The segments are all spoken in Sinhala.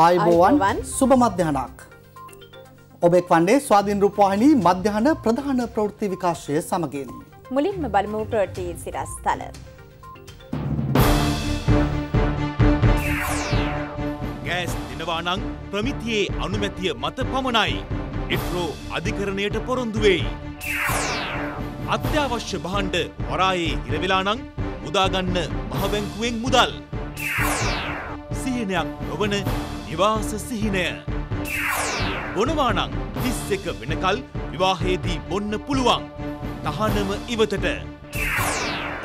ආයුබෝවන් සුබ මධ්‍යහනක්. ඔබෙක් වන්නේ ස්වාධීන් රූපවාහිනී මධ්‍යහන ප්‍රධාන ප්‍රවෘත්ති විකාශය සමගින්. මුලින්ම බලමු ප්‍රවෘත්ති සිරස්තල. ගෑස් දෙනවානං ප්‍රමිතියේ අනුමැතිය මත පමණයි. එට්‍රෝ අධිකරණයට පොරොන්දු වෙයි. අත්‍යවශ්‍ය භාණ්ඩ වරායේ ඉරවෙලානං මුදාගන්න මහබැංකුවෙන් මුදල්. සියනයක් නොවන නිවාස සිහිනය. බොනවානං තිස් එක වෙනකල් විවාහයේදී බොන්න පුළුවන්. තහනම ඉවතට.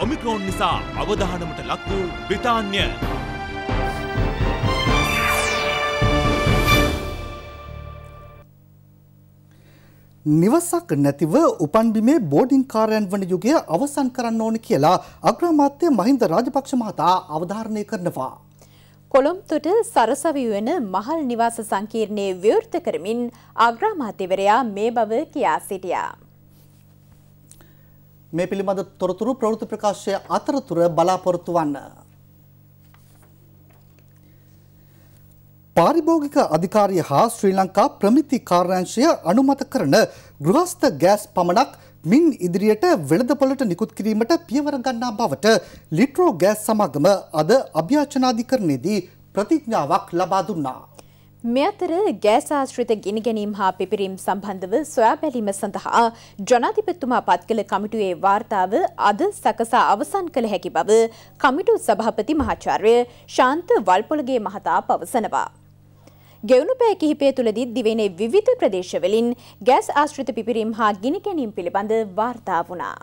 ඔමිකෝන් නිසා අවධානමට ලක් වූ බ්‍රිතාන්‍ය. නිවසක් නැතිව උපන්බිමේ බෝඩිං කාරයන් වන යුගය අවසන් කරන්න ඕන කියලා අග්‍රාමාත්‍ය මහින්ද රාජපක්ෂ මහතා අවධාරණය කරනවා. කොළොම්තුට සරසවිවෙන මහල් නිවාස සංකීර්ණය ව්‍යෘත කරමින් අග්‍රාමාත්‍යවරයා මේ බව කියා සිටියා. මේ පිළිබඳ තොරතුරු ප්‍රවෘත්ති ප්‍රකාශය අතරතුර බලාපොරොත්තු වන්න. පාරිභෝගික අධිකාරිය හා ශ්‍රී ලංකා ප්‍රමිති කාර්යංශය අනුමත කරන ගෘහස්ත ගෑස් පමණක් මින් ඉදිරියට වෙළඳපොළට නිකුත් කිරීමට පියවර ගන්නා බවට ලිට්‍රෝ ගෑස් සමාගම අද අභ්‍යාචනාධිකරණයේදී ප්‍රතිඥාවක් ලබා දුන්නා. මේ අතර ගෑස් ආශ්‍රිත ගිනි ගැනීම හා පිපිරීම් සම්බන්ධව සොයා බැලීම සඳහා ජනාධිපතිතුමා පත් කළ කමිටුවේ වාර්තාව අද සකසා අවසන් කළ හැකි බව කමිටු සභාපති මහාචාර්ය ශාන්ත වල්පොළගේ මහතා පවසනවා. ගෙවුණු පැය කිහිපය තුළදී දිවයිනේ විවිධ ප්‍රදේශවලින් ගෑස් ආශ්‍රිත පිපිරීම් හා ගිනි ගැනීම් පිළිබඳ වාර්තා වුණා.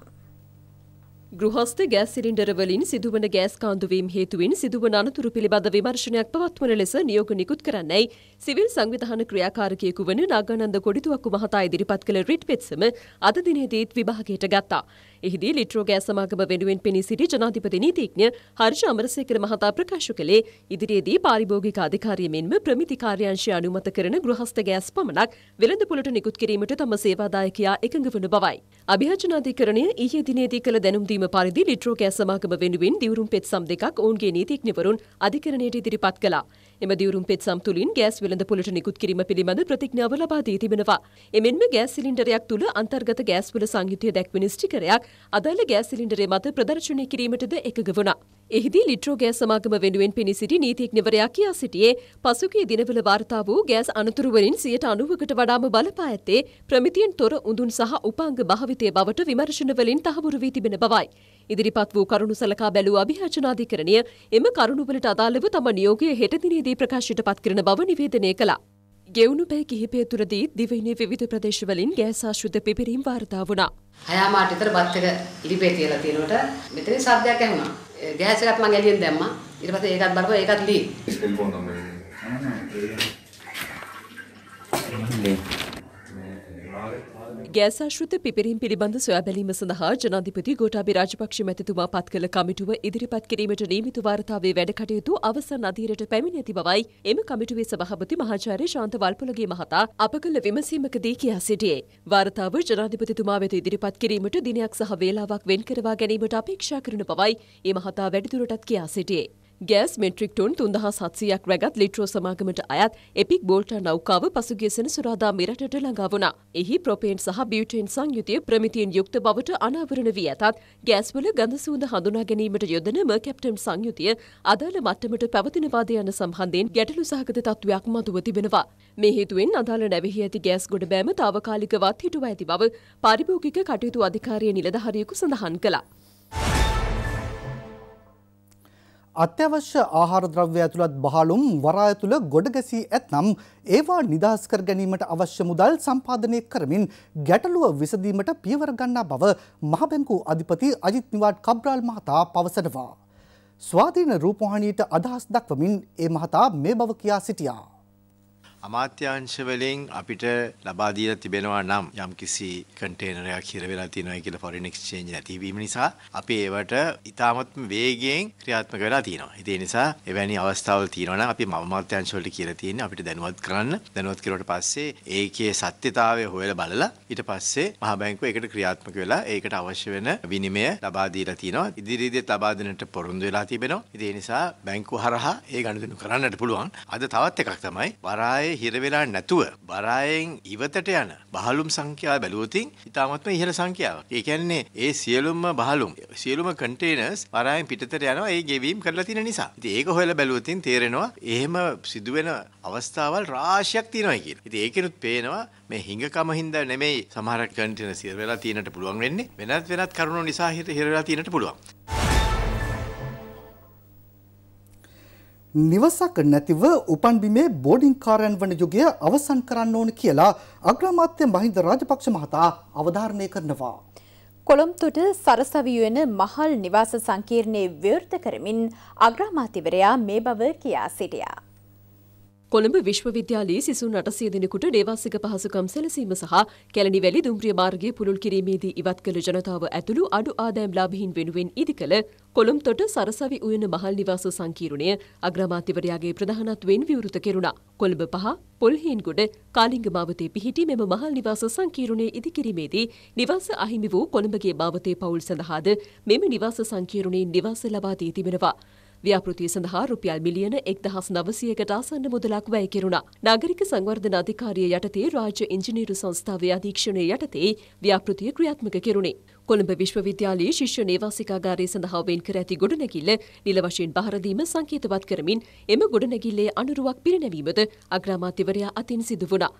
ගෘහස්ත ගෑස් සිලින්ඩරවලින් සිදුවන ගෑස් කාන්දුවීම් හේතුවෙන් සිදුවන අනතුරු පිළිබඳ විමර්ශනයක් පවත්වන ලෙස නියෝග නිකුත් කරන්නයි සිවිල් සංවිධාන ක්‍රියාකාරකයෙකු වන නාගානන්ද කොඩිතුවක්කු මහතා ඉදිරිපත් කළ රිට් පෙත්සම අද දිනේදීත් විභාගයට ගත්තා. එහිදී ලිට්‍රෝ ගෑස් සමාගම වෙනුවෙන් පෙනී සිටි ජනාධිපති නීතිඥ හර්ෂ අමරසේකර මහතා ප්‍රකාශ කළේ ඉදිරියේදී පාරිභෝගික අධිකාරිය මෙන්ම ප්‍රමිති කාර්යාංශය අනුමත කරන ගෘහස්ත ගෑස් පමණක් වෙළඳපොළට නිකුත් කිරීමට තම සේවාදායකයා එකඟ වන බවයි. අභියෝජනාධිකරණය ඊයේ දිනේදී කළ දැනුම්දීම පරිදි ලිට්‍රෝ ගෑස් සමාගම වෙනුවෙන් දිවුරුම් පෙත්සම් දෙකක් ඔවුන්ගේ නීතිඥවරුන් අධිකරණයට ඉදිරිපත් කළා. එම දිවුරුම් පෙත්සම් තුළින් ගෑස් වෙළඳපොළට නිකුත් කිරීම පිළිබඳ ප්‍රතිඥාව ලබා දී තිබෙනවා. එමෙන්ම ගෑස් සිලින්ඩරයක් තුළ අන්තර්ගත ගෑස් වල සංයුතිය දැක්වෙන ස්ටිකරයක් අදාළ ගෑස් සිලින්ඩරේ මත ප්‍රදර්ශනය කිරීමටද එකඟ වුණා. එහිදී ලිට්‍රෝ ගෑස් සමාගම වෙනුවෙන් පිණි සිටි නීතිඥවරයා කියා සිටියේ පසුගිය දිනවල වාර්තා වූ ගෑස් අනතුරු වලින් 90කට වඩාම බලපා ඇත්තේ ප්‍රමිතියෙන් තොර උඳුන් සහ උපංග භාවිතය බවට විමර්ශන වලින් තහවුරු වී තිබෙන බවයි. ඉදිරිපත් වූ කරුණු සලකා බැලූ අභියාචනාධිකරණය එම කරුණුවලට අදාළව තම නියෝගය හෙට දිනේදී ප්‍රකාශයට පත් කරන බව නිවේදනය කළා. ගෙවුණු පැය කිහිපය තුරදී දිවයිනේ විවිධ ප්‍රදේශවලින් ගෑස් ආශ්‍රිත පිපිරීම් වාර්තා වුණා. හයාමාට විතර බත් එක ඉරිපේ තියලා තියෙනකොට මෙතන සද්දයක් ඇහුණා. ගෑස් එකත් මම එළියෙන් දැම්මා. ඊට පස්සේ ඒකත් බලපුවා ඒකත් ලී. ගෑස් අශ්‍රිත පිපිරීම් පිළිබඳ සොයා බැලීම සඳහා ජනාධිපති ගෝඨාභය රාජපක්ෂ මැතිතුමා පත් කළ කමිටුව ඉදිරිපත් කිරීමට නියමිත වාර්තාවේ වැඩ කටයුතු අවසන් අධීරයට පැමිණ ඇති බවයි එම කමිටුවේ සභාපති මහාචාර්ය ශාන්ත වල්පොලගේ මහතා අප කළ විමසීමකදී කියා සිටියේ. වාර්තාව ජනාධිපතිතුමා වෙත ඉදිරිපත් කිරීමට දිනයක් සහ වේලාවක් වෙන් කරවා ගැනීමට අපේක්ෂා කරන බවයි ඒ මහතා වැඩිදුරටත් කියා සිටියේ. ගෑස් මෙට්‍රික් ටොන් 3700ක් රැගත් ලිට්‍රෝ සමාගමට අයත් එපික් බෝල්ටා නෞකාව පසුගිය සෙනසුරාදා මෙරටට ළඟා වුණා. එහි ප්‍රොපේන් සහ බියුටේන් සංයුතිය ප්‍රමිතියෙන් යුක්ත බවට අනාවරණ වී ඇතත් ගෑස්වල ගඳ සුවඳ හඳුනා ගැනීමට යොදන මර්කැප්ටන් සංයුතිය අදාළ මට්ටමට පැවතිනවාද යන සම්බන්ධයෙන් ගැටලු සහගත තත්ත්වයක් මතුව තිබෙනවා. මේ හේතුවෙන් අදාළ නැවෙහි ඇති ගෑස් ගොඩබෑම తాවකාලිකවත් හිටුව ඇති බව පාරිභෝගික කටයුතු අධිකාරිය නිලධාරියෙකු සඳහන් කළා. අත්‍යවශ්‍ය ආහාර ද්‍රව්‍ය ඇතුළත් බහලුම් වරාය තුළ ගොඩ ගැසී ඇත්නම් ඒවා නිදහස් කර ගැනීමට අවශ්‍ය මුදල් සම්පාදනය කරමින් ගැටලුව විසඳීමට පියවර ගන්නා බව මහ බැංකු අධිපති අජිත් නිවාඩ් කබ්‍රාල් මහතා පවසනවා. ස්වාධීන රූපවාහිනියට අදහස් දක්වමින් ඒ මහතා මේ බව කියා සිටියා. අමාත්‍යංශ වලින් අපිට ලබා දීලා තිබෙනවා නම් යම්කිසි කන්ටේනරයක් හිර වෙලා තියෙනවා කියලා ෆොරින් එක්ස්චේන්ජ් නැතිවීම නිසා අපි ඒවට ඉතාමත් වේගයෙන් ක්‍රියාත්මක වෙලා තියෙනවා. ඒ නිසා එවැනි අවස්ථාවල් තියෙනවා නම් අපි අමාත්‍යංශ වලට කියලා තියෙන්නේ අපිට දැනුවත් කරන්න. දැනුවත් කරුවට පස්සේ ඒකේ සත්‍යතාවය හොයලා බලලා ඊට පස්සේ මහා බැංකුව ඒකට ක්‍රියාත්මක වෙලා ඒකට අවශ්‍ය වෙන විනිමය ලබා දීලා තියෙනවා. ඉදිරියේදීත් ලබා දෙන්නට පොරොන්දු වෙලා තිබෙනවා. ඒ නිසා බැංකුව හරහා ඒ ගනුදෙනු කරන්නට පුළුවන්. අද තවත් එකක් තමයි වරායේ බරායේ හිරවෙලා නැතුව බරායෙන් ඉවතට යන බහලුම් සංඛ්‍යා බැලුවතින් ඉතාමත්ම ඉහළ සංඛ්‍යාවක්. ඒ කියන්නේ ඒ සියලුම බහලුම් සියලුම කන්ටේනර්ස් බරායෙන් පිටතට යනවා ඒ ගෙවීම් කරලා තියෙන නිසා. ඉතින් ඒක හොයලා බැලුවතින් තේරෙනවා එහෙම සිදුවෙන අවස්ථාවල් රාශියක් තියෙනවා කියලා. ඉතින් ඒකෙනුත් පේනවා මේ හිඟකම හින්දා නෙමෙයි සමහර කන්ටේනර් සිර වෙලා තියෙනට පුළුවන් වෙන්නේ. වෙනත් වෙනත් කරුණු නිසා හිර හිරලා තියෙනට පුළුවන්. නිවසක නැතිව උපන්බිමේ බෝඩින් කාරයන් වන යුගය අවසන් කරන්න ඕන කියලා අග්‍රාමාත්‍ය මහින්ද රාජපක්ෂ මහතා අවධාරණය කරනවා. කොළොම්තුට සරසවියුවෙන මහල් නිවාස සංකීර්ණයේ ව්‍යර්ථ කරමින් අග්‍රාමාතිවරයා මේ බව කියා සිටියා. කොළඹ විශ්වවිද්‍යාලයේ සිසුන් අටසිය දෙනෙකුට නේවාසික පහසුකම් සැලසීම සහ කැලණි වැලි දුම්රිය මාර්ගය පුළුල් කිරීමේදී ඉවත් කළ ජනතාව ඇතුළු අඩු ආදායම් ලාභීන් වෙනුවෙන් ඉදිකළ කොළඹතොට සරසවි උයන මහල් නිවාස සංකීර්ණය අග්‍රාමාත්‍යවරයාගේ ප්‍රධානත්වයෙන් විවෘත කෙරුණා. කොළඹ පහ පොල්හේන්ගොඩ කාලිංග මාවතේ පිහිටි මෙම මහල් නිවාස සංකීර්ණය ඉදිකිරීමේදී නිවාස අහිමි වූ කොළඹගේ මාවතේ පවුල් සඳහාද මෙම නිවාස සංකීර්ණයෙන් නිවාස ලබා දී තිබෙනවා. ව්‍යාපෘතිය සඳහා රුපියල් මිලියන 1900කට ආසන්න මුදලක් වැය කෙරුණා. නාගරික සංවර්ධන අධිකාරිය යටතේ රාජ්‍ය ඉංජිනේරු සංස්ථාවේ අධීක්ෂණය යටතේ ව්‍යාපෘතිය ක්‍රියාත්මක කෙරුණේ. කොළඹ විශ්වවිද්‍යාලයේ ශිෂ්‍ය නේවාසිකාගාරයේ සඳහා වෙන් කර ඇති ගොඩනැගිල්ල නිල වශයෙන් බහර දීම සංකේතවත් කරමින් එම ගොඩනැගිල්ලේ අනුරුවක් පිරිනැවීමද අග්‍රාමාත්‍යවරයා අතින් සිදු වුණා.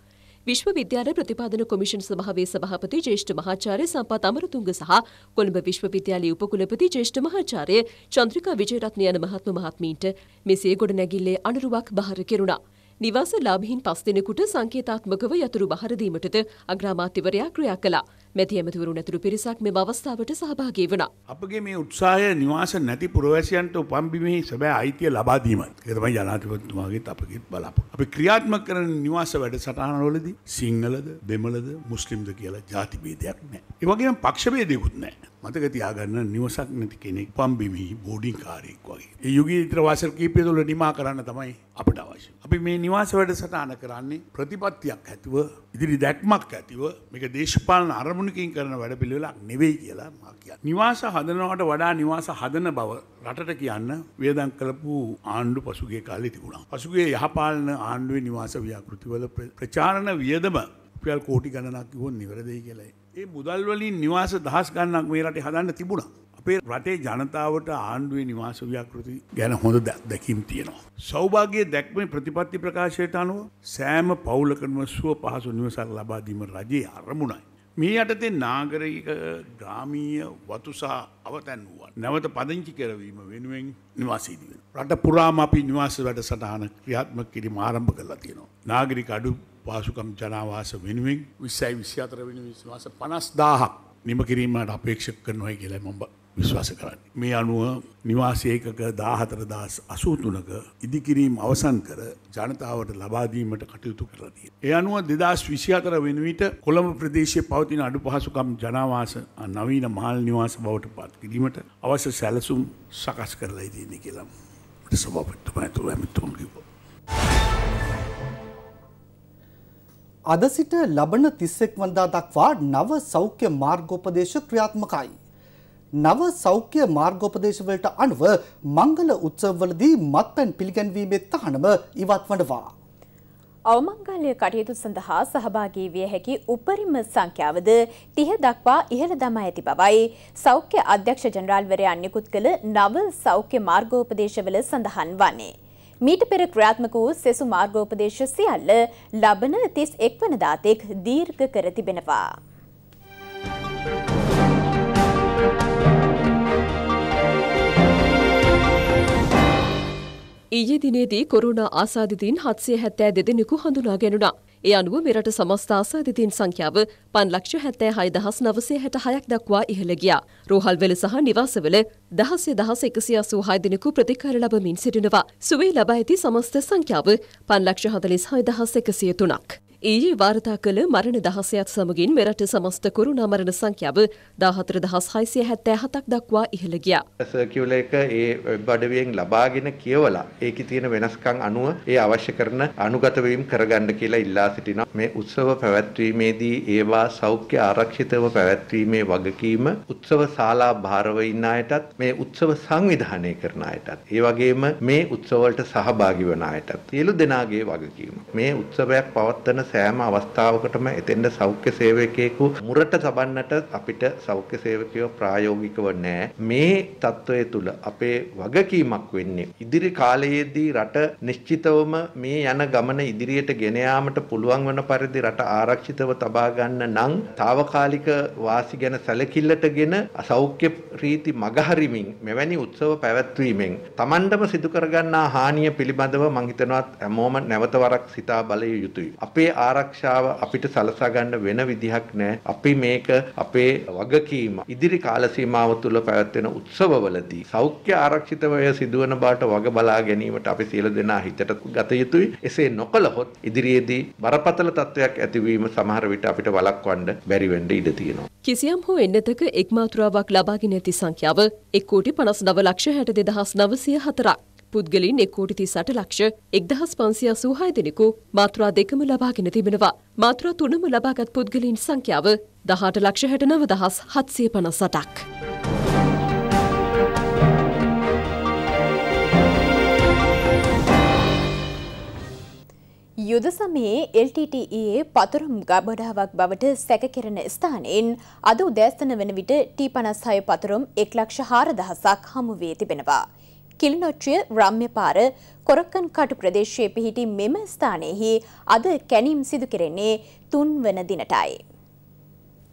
විශ්ව විද්‍යාල ප්‍රතිපාදන කොමිෂන් සභාවේ සභාපති ජේෂ්ඨ මහාචාර්ය සම්පත් අමරතුංග සහ කොළඹ විශ්වවිද්‍යාලයේ උපකුලපති ජේෂ්ඨ මහාචාර්ය චන්ද්‍රිකා විජේරත්න යන මහත්ම මහත්මීන්ට මෙසේ ගොඩනැගිල්ලේ අනුරුවක් බහර කෙරුණා. නිවාස ලාභීන් පස් දෙනෙකුට සංකේතාත්මකව යතුරු බහරදීමටද අග්‍රාමාත්‍යවරයා ක්‍රියා කළා. මැති ඇමතිවරුන් ඇතුළු පිරිසක් මෙම අවස්ථාවට සහභාගී වුණා. අපගේ මේ උත්සාහය නිවාස නැති පුරවැසියන්ට උපන් බිමෙහි සැබෑ අයිතිය ලබා දීමයි. ඒක තමයි ජනාධිපතිතුමාගේත් අපගේත් බලාපොරොත්තු. අපි ක්‍රියාත්මක කරන නිවාස වැඩසටහනවලදී සිංහලද, දෙමළද, මුස්ලිම්ද කියලා ಜಾති බේදයක් නැහැ. ඒ වගේම පක්ෂ බේදයක්වත් නැහැ. මතක තියාගන්න නිවසක් නැති කෙනෙක් පම්බිමි බෝඩින් කාරයෙක් වගේ. ඒ යුගයේ ඉතර වාසල් කීපය තුළ නිමා කරන්න තමයි අපිට අවශ්‍ය. අපි මේ නිවාස වැඩසටහන කරන්නේ ප්‍රතිපත්තියක් ඇතිව ඉදිරි දැක්මක් ඇතිව මේක දේශපාලන අරමුණකින් කරන වැඩපිළිවෙලක් නෙවෙයි කියලා මා කියන්නේ. නිවාස හදනවට වඩා නිවාස හදන බව රටට කියන්න වේදන් කළපු ආණ්ඩු පසුගිය කාලේ තිබුණා. පසුගිය යහපාලන ආණ්ඩුවේ නිවාස ව්‍යාපෘතිවල ප්‍රචාරණ වියදම රුපියල් කෝටි ගණනක් කිව්වොත් නිවැරදියි කියලායි. ඒ මුදල්වලින් නිවාස දහස් ගන්නක් මේ රටේ හදන්න තිබුණා. අපේ රටේ ජනතාවට ආණ්ඩුවේ නිවාස ව්‍යාකෘති ගැන හොඳ දැකීම් තියෙනවා. සෞභාග්‍ය දැක්මේ ප්‍රතිපත්ති ප්‍රකාශයට අනුව සෑම පවුලකටම සුව පහසු නිවසක් ලබා දීම රජයේ අරමුණයි. මේ යටතේ නාගරික ග්‍රාමීය වතුසා අවතැන් වුවන් නැවත පදංචි කරවීම වෙනුවෙන් නිවාසීදී වෙන. රට පුරාම අපි නිවාස වැඩසටහන ක්‍රියාත්මක කිරීම ආරම්භ කරලා තියෙනවා. නාගරික අඩු පාසුකම් ජනවාස වෙනුවෙන් විස්සයි විශ්‍යාතර වෙන විශ්වාස පනස් දාහක් නිම කිරීමට අපේක්ෂ කරනොයි කියලා මඹ විශ්වාස කරන්න. මේ අනුව නිවාසයකක දාහතර දස් අසූතුනක ඉදිකිරීම් අවසන් කර ජනතාවට ලබාදීමට කටයුතු කරතිය. ඒ අනුව දෙදස් විශ්‍යාතර වෙනුවිට කොළඹ ප්‍රදේශය පවතින අඩු පහසුකම් ජනවාස නවීන මහල් නිවාස බවට පත් කිරීමට අවශ්‍ය සැලසුම් සකස් කරලා ඉදන්නේ කියලාට සභපට්ටමඇතු ඇමිතුන් කිවෝ. අද සිට ලබන 31 වනදා දක්වා නව සෞඛ්‍ය මාර්ගෝපදේශ ක්‍රියාත්මකයි. නව සෞඛ්‍ය මාර්ගෝපදේශ වලට අනුව මංගල උත්සවවලදී මත්පැන් පිළිගැන්වීමේ තහනම ඉවත් වනවා. අවමංගල්‍ය කටයුතු සඳහා සහභාගී විය හැකි උපරිම සංඛ්‍යාවද 30 දක්වා ඉහළ දමා ඇති බවයි සෞඛ්‍ය අධ්‍යක්ෂ ජනරාල්වරයා නිකුත් කළ නව සෞඛ්‍ය මාර්ගෝපදේශවල සඳහන් වන්නේ. මීට පෙර ක්‍රියාත්මක වූ සෙසු මාර්ගෝපදේශ සියල්ල ලබන 31 වනදා තෙක් දීර්ඝ කර තිබෙනවා. ඊයේ දිනේදී කොරුණා ආසාදිතින් 772 දෙදෙනෙකු හඳුනා ගැනුණා. ඒ අනුව මෙරට සමස්ථාස අධිතීන් සංඛ්‍යාව පන්ලක්ෂ හැත්තෑ හය දහස් නවසේ හැට හයක් දක්වා ඉහළ ගියා. රෝහල්වල සහ නිවාසවල දහසේ දහස එකසිය අසූ හයදිනෙකු ප්‍රතිකාර ලබමින් සිටිනවා. සුවේ ලබා ඇති සමස්ත සංඛ්‍යාව පන්ලක්ෂ හතලිස් හය දහස් එකසිය තුනක්. ඊයේ වාර්තා කළ මරණ දහසයත් සමගින් මෙරට සමස්ත කොරුණා මරණ සංඛ්‍යාව 14677ක් දක්වා ඉහළ ගියා. සර්කියුල එක ඒ වෙබ් අඩවියෙන් ලබාගෙන කියවලා ඒකේ තියෙන වෙනස්කම් අනුව ඒ අවශ්‍ය කරන අනුගත වීම කරගන්න කියලා ඉල්ලා සිටිනවා. මේ උත්සව පැවැත්වීමේදී ඒවා සෞඛ්‍ය ආරක්ෂිතව පැවැත්වීමේ වගකීම උත්සව ශාලා භාරව ඉන්න අයටත් මේ උත්සව සංවිධානය කරන අයටත් ඒ වගේම මේ උත්සව වලට සහභාගී වන අයටත් සියලු දෙනාගේ වගකීම. මේ උත්සවයක් පවත්වන සෑම අවස්ථාවකටම එතෙන්ට සෞඛ්‍ය සේවකයෙකු මුරට සබන්නට අපිට සෞඛ්‍ය සේවකයෝ ප්‍රායෝගිකව නෑ. මේ තත්ත්වය තුළ අපේ වගකීමක් වෙන්නේ. ඉදිරි කාලයේදී රට නිශ්චිතවම මේ යන ගමන ඉදිරියට ගෙනයාමට පුළුවන් වන පරිදි රට ආරක්ෂිතව තබාගන්න නං තාවකාලික වාසි ගැන සැලකිල්ලට ගෙන අසෞඛ්‍ය රීති මගහරිමින් මෙවැනි උත්සව පැවැත්වීමෙන් තමන්ටම සිදුකරගන්නා හානිය පිළිබඳව මංහිතනවත් ඇමෝම නැවත වරක් සිතා බලය යුතුයි. අපේ ආරක්ෂාව අපිට සලසා ගන්න වෙන විදිහක් නැහැ. අපි මේක අපේ වගකීම ඉදිරි කාල සීමාව තුළ පැවැත්වෙන උත්සවවලදී සෞඛ්‍ය ආරක්ෂිත වය සිදුවන බාට වග බලා ගැනීමට අපි සියලු දෙනා හිතට ගත යුතුයි. එසේ නොකළහොත් ඉදිරියේදී බරපතල තත්වයක් ඇතිවීම සමහර විට අපිට වළක්වන්න බැරි වෙන්න ඉඩ තියෙනවා. කිසියම් හෝ එන්නතක එක් මාත්‍රාවක් ලබාගෙන ඇති සංඛ්‍යාව 1 කෝටි 59 ලක්ෂ 62904ක්. පුද්ගලින් එක්කෝටි තිසට ලක්ෂ එක්දහස් පන්සිය සූහය දෙනෙකු මාත්‍රා දෙකම ලබාගෙන තිබෙනවා. මාත්‍රා තුනම ලබාගත් පුද්ගලින් සංඛ්‍යාව දහට ලක්ෂ හැටනව දහස් හත්සිය පනසටක්. යුද සමයේ LTTE පතුරම් ගබඩාවක් බවට සැකකෙරෙන ස්ථානයෙන් අද උදෑස්තන වන විට T56 පතුරුම් 1 ලක්ෂ 4000ක් හමු වී තිබෙනවා. කිලිනොට්ටිය රම්්‍යපාර කොරක්කන්කටු ප්‍රදේශයේ පිහිටි මෙම ස්ථානයෙහි අද කැනීම් සිදු කෙරෙන්නේ තුන්වන දිනටයි.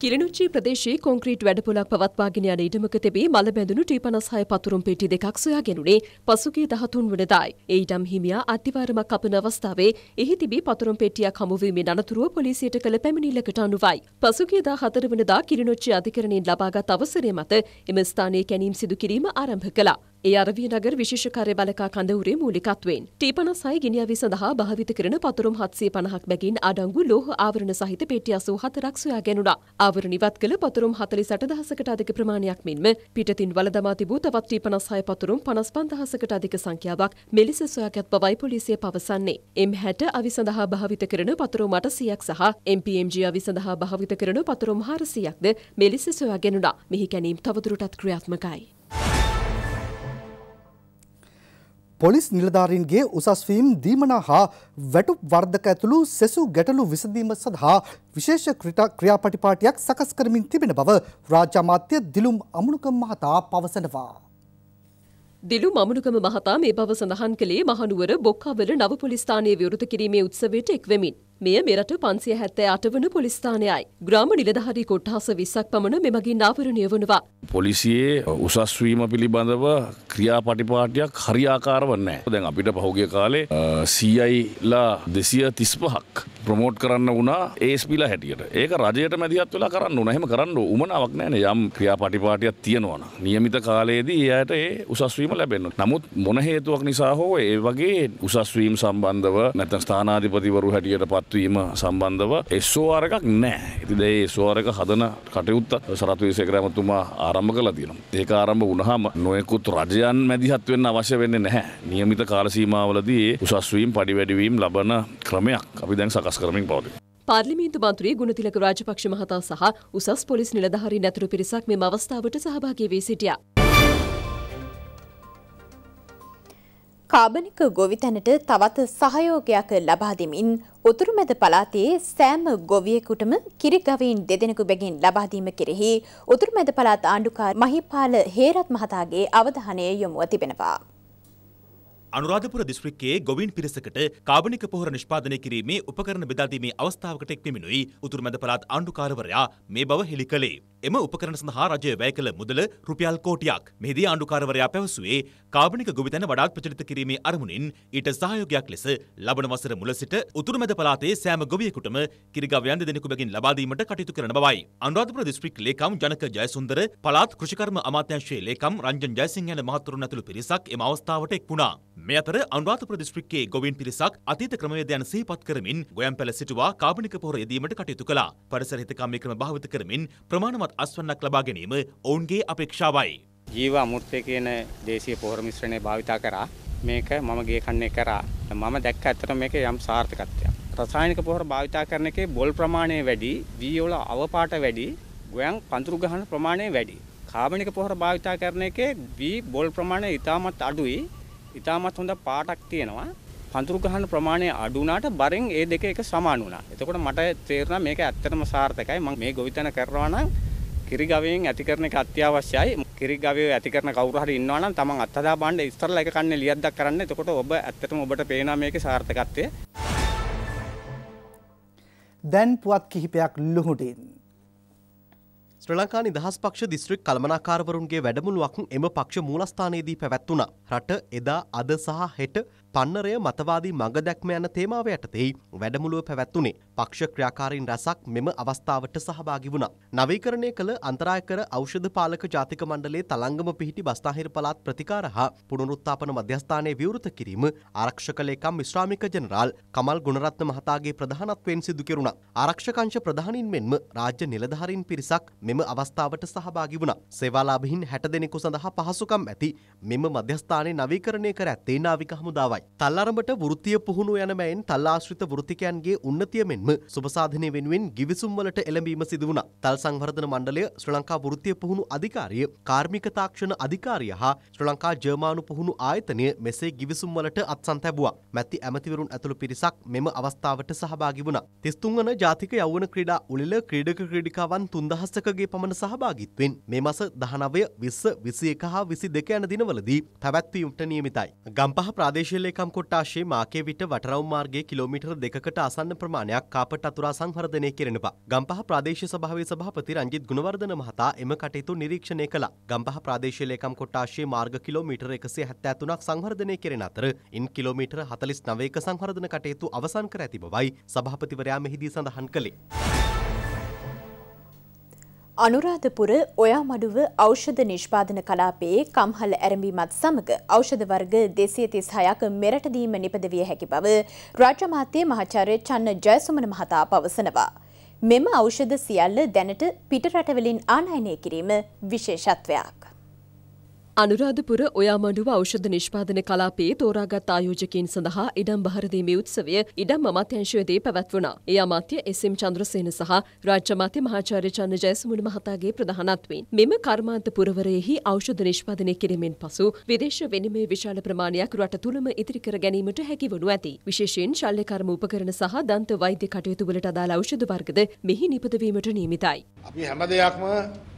කිරිනුච්චි ප්‍රදේශයේ කොන්ක්‍රීට් වැඩපොලක් පවත්වාගෙන යන ඉඩමක තිබී මල බැඳුණු ටී පනස් හය පතුරුම් පෙටි දෙකක් සොයා ගැනුණේ පසුගිය දහතුන් වනදායි. ඒ ඉඩම් හිමියා අත්තිවාරමක් අපන අවස්ථාවේ එහි තිබී පතුරුම් පෙට්ටියක් හමුවීමෙන් අනතුරුව පොලිසියට කළ පැමිණිල්ලකට අනුවයි. පසුගිය දා හතර වනදා කිරිනුච්චි අධිකරණයෙන් ලබාගත් අවසරය මත එම ස්ථානයේ කැනීම් සිදු කිරීම ආරම්භ කළා. ඒ අරවිය නගර විශේෂකාරය බලකා කඳවුරේ මූලිකත්වෙන් ටීපනස් අයි ගිනිියවි සඳහා භාවිත කරන පතුරුම් හත්සේ පණහක් බැගින් අඩංගු ලෝහ ආවරණ සහිත පෙටි අසූ හතරක් සොයා ගැනුණා ආවර නිවත් කළ පතුරුම් හතලි සටදහසකට අධික ප්‍රමාණයක් මෙන්ම පිටතින් වලදමා තිබූ තවත් ටීපනස් අය පතුරුම් පනස් පන්දහසකට අධික සංඛ්‍යාවක් මෙලෙස සොයාගත් බවයි පොලිසිය පවසන්නේ එම් හැට අවි සඳහා භාවිත කරන පතුරුම් අටසියක් සහ MPMG අවි සඳහා භාවිත කරන පතුරුම් හාරසියක්ද මෙලෙස සොයා ගැනුණා මෙහි කැනීම් තවදුරටත් ක්‍රියාත්මකයි පොලිස් නිලධාරීන්ගේ උසස්වීම් දීමනා හා වැටුප් වර්ධක ඇතුළු සෙසු ගැටලු විසඳීම සඳහා විශේෂ ක්‍රියාපටිපාටියක් සකස් කරමින් තිබෙන බව රාජ්‍ය අමාත්‍ය දිලුම් අමුණුකම් මහතා පවසනවා. දිලු මමුණුකම මහතා මේ බව සඳහන් කළේ මහනුවර බොක්කාවල නව පොලිස්ථානය විවෘත කිරීමේ උත්සවයට එක්වමින්. මෙය මෙරට පන්සිය හැත්තෑ අට වන පොලිස්ථානයයි. ග්‍රාම නිලධහරි කොට්හස විසක් පමණ මෙමගින් ආවරණය වනවා. පොලිසියේ උසස්වීම පිළිබඳව ක්‍රියා පටිපාටයක් හරියාකාර වන්නේ. දැන් අපිට පහුගිය කාලේ සීයිලා දෙසිය තිස්පහක් ප්‍රමෝට් කරන්න වුණා ඒස්පිලා හැටියට ඒක රජයට මැදිහත් වෙලා කරන්න උනහෙම කරන්න උමනාවක් නෑන යම් ක්‍රියා පටිපාටයක් තියෙනවන. නියමිත කාලයේදී එයට ඒ උසස්වීම ලැබෙන්න. නමුත් මොන හේතුවක් නිසා හෝ ඒ වගේ උසස්වීම් සම්බන්ධව නැතන් ස්ථානාධිපතිවරු හැටියට පත් ඈත්වීම සම්බන්ධව එස්ෝආරකක් නෑ ඇතිදේ ස්වාරක හදන කටයුත්ත සරත්වී සේකරමතුමා ආරම්භ කලා තියෙනවා. ඒක ආරම්භ වුණහම නොයකුත් රජයන් මැදිහත් වෙන්න අවශ්‍ය වෙන්නේ නැහැ. නියමිත කාලසීමාවලදී උසස්වීම් පඩිවැඩිවීම් ලබන ක්‍රමයක් අපි දැන් සකස් කරමින් පවතිනවා. පාර්ලිමේන්තු මන්ත්‍රී ගුණතිලක රාජපක්ෂ මහතා සහ උසස් පොලිස් නිලධාරීන් ඇතුළු පිරිසක් මෙම අවස්ථාවට සහභාගී වී සිටියා. කාබනික ගොවිතැනට තවත් සහයෝගයක් ලබා දෙමින් උතුරුමැද පළාතේ සෑම ගොවියෙකුටම කිරිගවීන් දෙදෙනෙකු බැගින් ලබා දීම කෙරෙහි උතුරුමැද පළාත් ආණ්ඩුකාර මහිපාල හේරත් මහතාගේ අවධානය යොමුව තිබෙනවා. අනුරාධපුර දිස්ත්‍රික්කයේ ගොවින් පිරිසකට කාබනික පොහොර නිෂ්පාදනය කිරීමේ උපකරණ බෙදා දීමේ අවස්ථාවකට එක් පිමිනුයි උතුරුමැද පළාත් ආණ්ඩුකාරවරයා මේ බව හෙළි කළේ. එම උපකරණ සඳහා රජය වැය කළ මුදල රුපියල් කෝටියක්. මෙහිදී ආණ්ඩුකාරවරයා පැවසුවේ කාබනික ගොවිතැන වඩාත් ප්‍රචලිත කිරීමේ අරමුණින් ඊට සහයෝගයක් ලෙස ලබන වසර මුල සිට උතුරුමැද පළාතේ සෑම ගොවියෙකුටම කිරිගවයන් දෙදෙනෙකු බැගින් ලබා දීමට කටයුතු කරන බවයි. අනුරාධපුර දිස්ත්‍රික් ලේකම් ජනක ජයසුන්දර පළාත් කෘෂිකර්ම අමාත්‍යාංශයේ ලේකම් රංජන් ජයසිංහ යන මහතුරුන් ඇතුළු පිරිසක් එම අවස්ථාවට එක් වුණා. මේ අතර අනුරාධපුර දිස්ත්‍රික්කයේ ගොවීන් පිරිසක් අතීත ක්‍රමවේදයන් සිහිපත් කරමින් ගොයම්පැල සිටුවා කාබනික පොහොර යෙදීමට කටයුතු කළා. පරිසර හිතකම් ක්‍රම භාවිත කරමින් ප්‍රමාණවත් තවමත් අස්වන්නක් ලබා ගැනීම ඔවුන්ගේ අපේක්ෂාවයි. ජීව අමුෘත්තය කියන දේශය පොහොර මිශ්‍රණය භාවිතා කරා මේක මම ගේ කන්නේ කරා මම දැක්ක ඇත්තට මේක යම් සාර්ථකත්වයක්. රසායනික පොහොර භාවිතා කරන එකේ බොල් ප්‍රමාණය වැඩි, වීවල අවපාට වැඩි, ගොයන් පඳුරු ගහන ප්‍රමාණය වැඩි. කාබනික පොහොර භාවිතා කරන එකේ වී බොල් ප්‍රමාණය ඉතාමත් අඩුයි. ඉතාමත් හොඳ පාටක් තියෙනවා. පඳුරු ගහන ප්‍රමාණය අඩු වුණාට බරෙන් ඒ දෙක එක සමාන වුණා. එතකොට මට තේරුණා මේක ඇත්තටම සාර්ථකයි. මම මේ ගොවිතැන කරනවා නම් කිරිගවයෙන් ඇති කරන එක අත්‍යවශ්‍යයි. කිරිගවය ඇති කරන කවුරු හරි ඉන්නවා නම් තමන් අත්හදා බලන්න ඉස්සරලා එක කන්නේ ලියද්දක් කරන්න. එතකොට ඔබ ඇත්තටම ඔබට පේනවා මේකේ සාර්ථකත්වය. දැන් පුවත් කිහිපයක් ලුහුඩින්. ශ්‍ර ලංකා නිදහස් පක්ෂ දිස්ත්‍රික් කළමනාකාරවරුන්ගේ වැඩමුළුවක් එම පක්ෂ මූලස්ථානයේදී පැවැත්වුණා. රට එදා අද සහ හෙට පන්නරය මතවාදී මඟදැක්ම යන තේමාව යටතෙහි වැඩමුළුව පැවැත්වුණේ. පක්ෂ ක්‍රියාකාරීන් රැසක් මෙම අවස්ථාවට සහභාගි වුණා. නවීකරණය කළ අන්තරායකර ඖෂධ පාලක ජාතික මණ්ඩලයේ තලංගම පිහිටි බස්නාහිර පළාත් ප්‍රතිකාර හා පුනරුත්ථාපන මධ්‍යස්ථානයේ විවෘත කිරීම ආරක්ෂක ලේකම් විශ්‍රාමික ජෙනරාල් කමල් ගුණරත්න මහතාගේ ප්‍රධානත්වයෙන් සිදු කෙරුණා. ආරක්ෂකංශ ප්‍රධානින් මෙන්ම රාජ්‍ය නිලධාරීන් පිරිසක් මෙම අවස්ථාවට සහභාගි වුණා. සේවාලාභීන් 60 දෙනෙකු සඳහා පහසුකම් ඇති මෙම මධ්‍යස්ථානයේ නවීකරණය කර ඇත්තේ නාවික හමුදාවයි. තල්ලරඹට වෘත්තිය පුහුණු යන මැයින් තල් ආශ්‍රිත වෘත්තිකයන්ගේ උන්නතිය මෙන්ම සුබසාධනය වෙනුවෙන් ගිවිසුම් වලට එළඹීම සිදු වුණා. තල් සංවර්ධන මණ්ඩලය ශ්‍රී ලංකා වෘත්තිය පුහුණු අධිකාරිය, කාර්මික තාක්ෂණ අධිකාරිය හා ශ්‍රී ලංකා ජර්මානු පුහුණු ආයතනය මෙසේ ගිවිසුම් වලට අත්සන් තැබුවා. මැති ඇමතිවරුන් ඇතුළු පිරිසක් මෙම අවස්ථාවට සහභාගී වුණා. 33 වන ජාතික යෞවන ක්‍රීඩා උළෙල ක්‍රීඩක ක්‍රීඩිකාවන් 3000කගේ පමණ සහභාගීත්වයෙන් මේ මස 19, 20, 21 හා 22 යන දිනවලදී පැවැත්වීමට නියමිතයි. ගම්පහ ප්‍රාදේශීය කම්කොට්ටාශයේ මාකේ විට වටරවුම් මාර්ගයේ කිලෝමීටර් දෙකකට අසන්න ප්‍රමාණයක් කාපට් අතුරා සංවර්ධනය කෙරෙන බව ගම්පහ ප්‍රාදේශීය සභාවේ සභාපති රංජිත් ගුණවර්ධන මහතා එම කටයුතු නිරීක්ෂණය කළා. ගම්පහ ප්‍රාදේශීය ලේකම් කොට්ටාශයේ මාර්ග කිලෝමීටර් 173ක් සංවර්ධනය කෙරෙන අතර ඉන් කිලෝමීටර් 49ක සංවර්ධන කටයුතු අවසන් කර ඇති බවයි සභාපතිවරයා මෙහිදී සඳහන් කළේ. අනුරාධපුර ඔයාමඩුව ඖෂධ නිෂ්පාදන කලාපයේ කම්හල ඇරඹීමත් සමග ඖෂධ වර්ග දෙසිය තිස් හයක් මෙරටදීම නිපදවිය හැකි බව රාජ්‍ය මාත්‍ය මහාචාර්ය චන්න ජයසුමන මහතා පවසනවා. මෙම ඖෂධ සියල්ල දැනට පිටරටවලින් ආනයනය කිරීම විශේෂත්වයක්. අනුරාධපුර ඔයාමඩුව ඖෂධ නිෂ්පාදන කලාපයේ තෝරාගත් ආයෝජකයින් සඳහා ඉඩම් බහරදීමේ උත්සවය ඉඩම් අමාත්‍යංශයේදී පැවැත්වුණා. ඒ අමාත්‍ය එස්.එම්. චන්ද්‍රසේන සහ රාජ්‍ය අමාත්‍ය මහාචාර්ය චන්න ජයසමුණ මහතාගේ ප්‍රධානත්වයෙන් මෙම කර්මාන්ත පුරවරයෙහි ඖෂධ නිෂ්පාදනය කිරීමෙන් පසු විදේශ විනිමය විශාල ප්‍රමාණයක් රට තුළම ඉතිරි කර ගැනීමට හැකිවනු ඇති. විශේෂයෙන් ශල්‍ය කර්ම උපකරණ සහ දන්ත වෛද්‍ය කටයුතු වලට අදාළ ඖෂධ වර්ගද මෙහි නිපද වීමට නියමිතයි. අපි හැම දෙයක්ම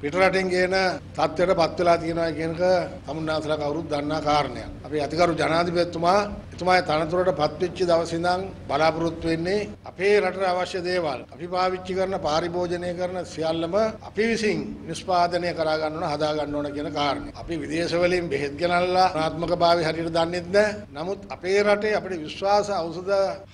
පිටරටින් ගේන තත්ත්වයට පත් වෙලා තියෙනවා කියනක තමුන්නාසලා කවුරුත් දන්නා කාරණයක්. අපේ අතිගරු ජනාධිපතිතුමා තුමා තනතුරට පත්වෙච්ච දවසිඳං බලාපොරොත්තු වෙන්නේ අපේ රටට අවශ්‍ය දේවල් අපි පාවිච්චි කරන පාරිභෝජනය කරන සියල්ලම අපි විසින් නිෂ්පාදනය කරා ගන්න ඕන හදා ගන්න ඕන කියන කාරණේ. අපි විදේශ වලින් බෙහෙත් ගෙනල්ලා ආත්මක භාවය හරියට දන්නේත් නැහැ. නමුත් අපේ රටේ අපේ විශ්වාස ඖෂධ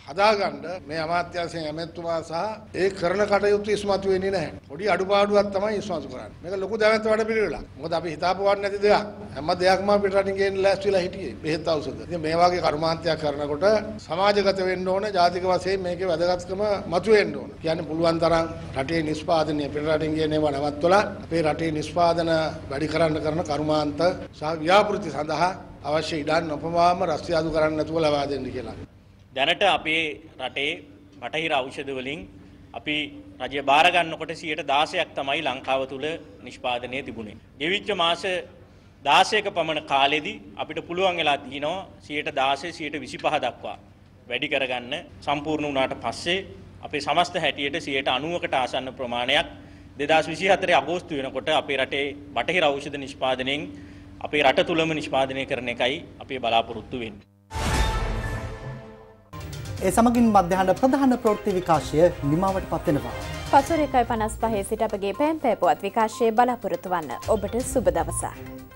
හදා ගන්න මේ අමාත්‍යාංශයෙන් ඇමැත්තුමා සහ ඒ කරන කටයුතු ඉස්මතු වෙන්නේ නැහැ. පොඩි අඩුපාඩුවක් තමයි ඉස්මතු කරන්නේ. මේක ලොකු දැවැන්ත වැඩ පිළිවෙලක්. මොකද අපි හිතාපුවාන්නේ නැති දෙයක්. හැම දෙයක්ම අපිට රටින් ගේන්න ලෑස්තිලා හිටියේ. බෙහෙත් ඖෂධ. ඉතින් මේ වගේ කර්මා ප්‍රාන්තයක් කරනකොට සමාජගත වෙන්න ඕන ජාතික වශයෙන් මේකේ වැදගත්කම මතුවෙන්න ඕන. කියන්නේ පුළුවන් තරම් රටේ නිෂ්පාදනය පිට රටින් කියන ඒවා නවත්වලා අපේ රටේ නිෂ්පාදන වැඩි කරන්න කරන කර්මාන්ත සහ ව්‍යාපෘති සඳහා අවශ්‍ය ඉඩම් නොපවාම රස්තියාදු කරන්න නැතුව ලබා දෙන්න කියලා. දැනට අපේ රටේ බටහිර ඖෂධ වලින් අපි රජය බාර ගන්නකොට 16ක් තමයි ලංකාව තුල නිෂ්පාදනය තිබුණේ. ගෙවිච්ච මාස දාසයක පමණ කාලෙදී අපිට පුළුවන් වෙලා තියෙනවා 116 125 දක්වා වැඩි කරගන්න සම්පූර්ණ වුණාට පස්සේ අපේ සමස්ත හැටියට 90කට ආසන්න ප්‍රමාණයක් 2024 අගෝස්තු වෙනකොට අපේ රටේ බටහිර ඖෂධ නිෂ්පාදනයෙන් අපේ රට තුලම නිෂ්පාදනය කරන එකයි අපේ බලාපොරොත්තු වෙන්නේ. ඒ සමගින් මධ්‍යහන ප්‍රධාන ප්‍රවෘත්ති විකාශය නිමාවට පත් වෙනවා. පසුර 1.55 සිට අපගේ පෑම් පෑපුවත් විකාශයේ බලාපොරොත්තු වන්න ඔබට සුබ දවසක්.